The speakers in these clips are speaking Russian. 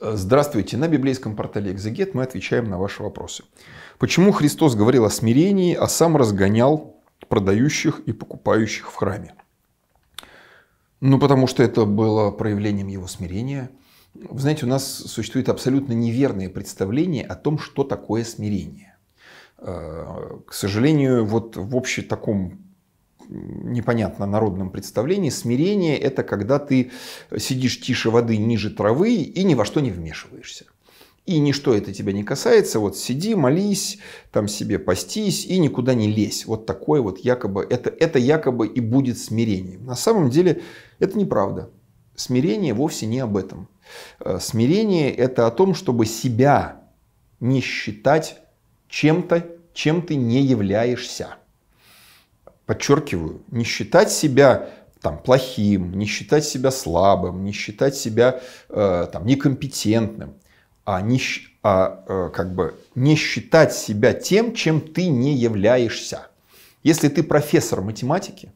Здравствуйте. На библейском портале «Экзегет» мы отвечаем на ваши вопросы. Почему Христос говорил о смирении, а сам разгонял продающих и покупающих в храме? Ну, потому что это было проявлением его смирения. Вы знаете, у нас существует абсолютно неверное представление о том, что такое смирение. Э, к сожалению, вот в общем таком непонятно народном представлении, смирение – это когда ты сидишь тише воды, ниже травы и ни во что не вмешиваешься. И ничто это тебя не касается. Вот сиди, молись, там себе постись и никуда не лезь. Вот такое вот якобы, это, это якобы и будет смирением. На самом деле это неправда. Смирение вовсе не об этом. Э, смирение – это о том, чтобы себя не считать чем-то, чем ты не являешься подчеркиваю, не считать себя там, плохим, не считать себя слабым, не считать себя э, там, некомпетентным, а, не, а э, как бы не считать себя тем, чем ты не являешься. Если ты профессор математики,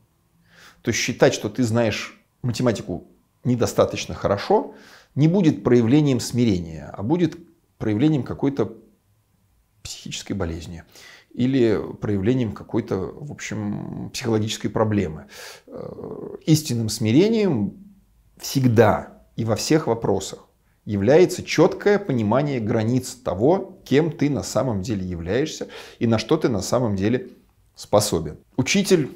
то считать, что ты знаешь математику недостаточно хорошо, не будет проявлением смирения, а будет проявлением какой-то психической болезни или проявлением какой-то, в общем, психологической проблемы. Э, истинным смирением всегда и во всех вопросах является четкое понимание границ того, кем ты на самом деле являешься и на что ты на самом деле способен. Учитель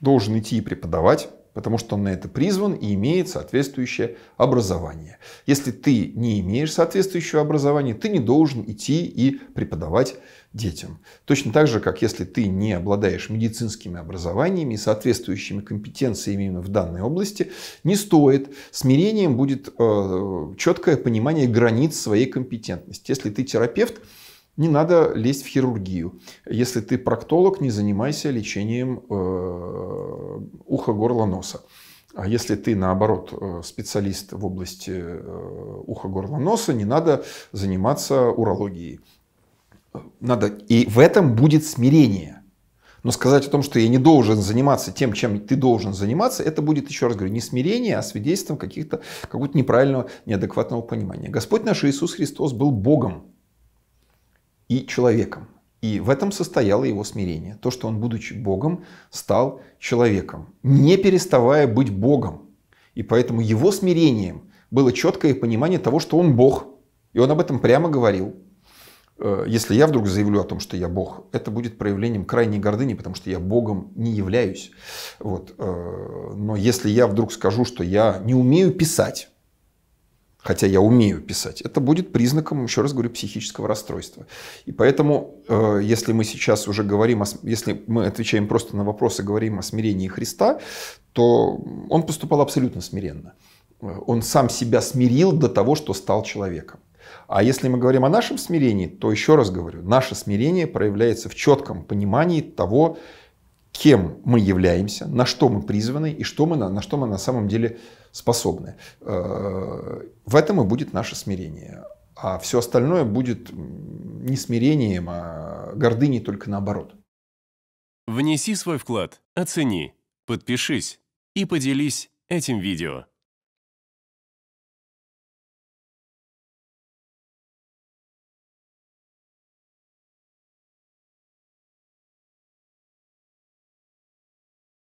должен идти и преподавать, потому что он на это призван и имеет соответствующее образование. Если ты не имеешь соответствующего образования, ты не должен идти и преподавать детям. Точно так же, как если ты не обладаешь медицинскими образованиями и соответствующими компетенциями именно в данной области, не стоит. Смирением будет э, четкое понимание границ своей компетентности. Если ты терапевт, не надо лезть в хирургию. Если ты проктолог, не занимайся лечением э, уха, горла, носа. А если ты, наоборот, э, специалист в области э, уха, горла, носа, не надо заниматься урологией. Надо... И в этом будет смирение. Но сказать о том, что я не должен заниматься тем, чем ты должен заниматься, это будет, еще раз говорю, не смирение, а свидетельством каких-то, какого-то неправильного, неадекватного понимания. Господь наш Иисус Христос был Богом и человеком. И в этом состояло его смирение. То, что он, будучи Богом, стал человеком, не переставая быть Богом. И поэтому его смирением было четкое понимание того, что он Бог. И он об этом прямо говорил. Э, если я вдруг заявлю о том, что я Бог, это будет проявлением крайней гордыни, потому что я Богом не являюсь. Вот. Э, но если я вдруг скажу, что я не умею писать, хотя я умею писать, это будет признаком, еще раз говорю, психического расстройства. И поэтому, э, если мы сейчас уже говорим, о, если мы отвечаем просто на вопросы, говорим о смирении Христа, то он поступал абсолютно смиренно. Э, он сам себя смирил до того, что стал человеком. А если мы говорим о нашем смирении, то еще раз говорю, наше смирение проявляется в четком понимании того, кем мы являемся, на что мы призваны и что мы, на, на что мы на самом деле способны. Э, в этом и будет наше смирение. А все остальное будет не смирением, а гордыней только наоборот. Внеси свой вклад, оцени, подпишись и поделись этим видео.